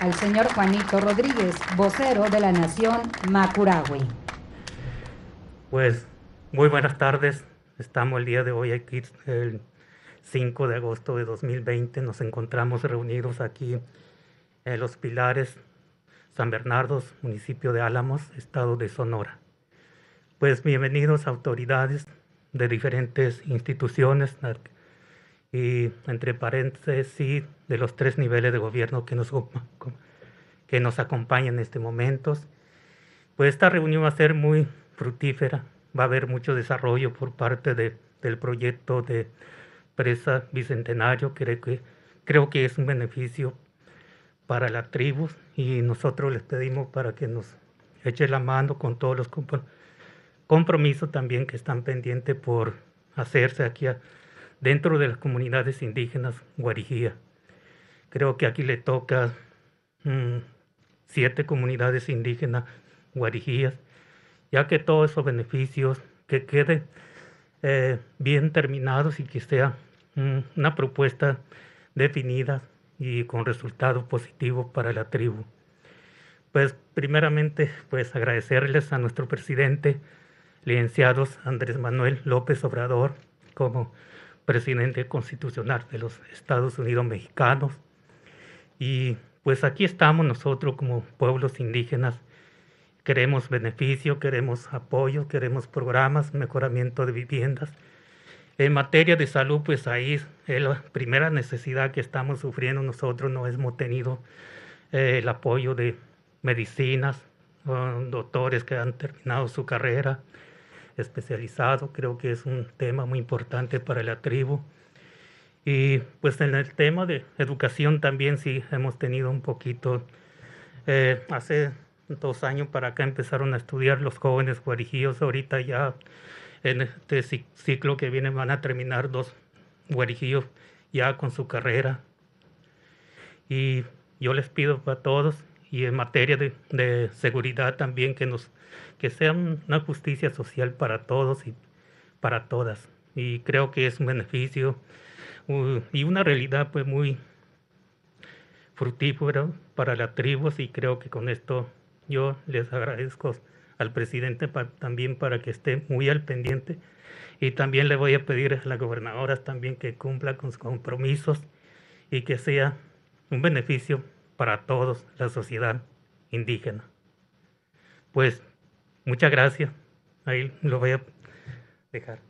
al señor Juanito Rodríguez, vocero de la Nación Macuragüe. Pues muy buenas tardes, estamos el día de hoy aquí, el 5 de agosto de 2020, nos encontramos reunidos aquí en Los Pilares, San Bernardo, municipio de Álamos, estado de Sonora. Pues bienvenidos autoridades de diferentes instituciones, y entre paréntesis de los tres niveles de gobierno que nos, que nos acompañan en este momento. Pues esta reunión va a ser muy fructífera, va a haber mucho desarrollo por parte de, del proyecto de presa Bicentenario, creo que, creo que es un beneficio para la tribu y nosotros les pedimos para que nos eche la mano con todos los compromisos también que están pendientes por hacerse aquí a, dentro de las comunidades indígenas guarijía. Creo que aquí le toca mm, siete comunidades indígenas guarijías, ya que todos esos beneficios que queden eh, bien terminados y que sea mm, una propuesta definida y con resultados positivos para la tribu. Pues primeramente, pues agradecerles a nuestro presidente, licenciados Andrés Manuel López Obrador, como presidente constitucional de los Estados Unidos mexicanos. Y pues aquí estamos nosotros como pueblos indígenas. Queremos beneficio, queremos apoyo, queremos programas, mejoramiento de viviendas. En materia de salud, pues ahí es la primera necesidad que estamos sufriendo nosotros. No hemos tenido eh, el apoyo de medicinas, doctores que han terminado su carrera, especializado, creo que es un tema muy importante para la tribu. Y pues en el tema de educación también sí hemos tenido un poquito, eh, hace dos años para acá empezaron a estudiar los jóvenes guarijíos, ahorita ya en este ciclo que viene van a terminar dos guarijíos ya con su carrera. Y yo les pido a todos y en materia de, seguridad también que nos que sea una justicia social para todos y para todas y creo que es un beneficio uh, y una realidad pues muy fructífera para las tribus y creo que con esto yo les agradezco al presidente también para que esté muy al pendiente y también le voy a pedir a las gobernadoras también que cumpla con sus compromisos y que sea un beneficio para todos, la sociedad indígena. Pues muchas gracias. Ahí lo voy a dejar.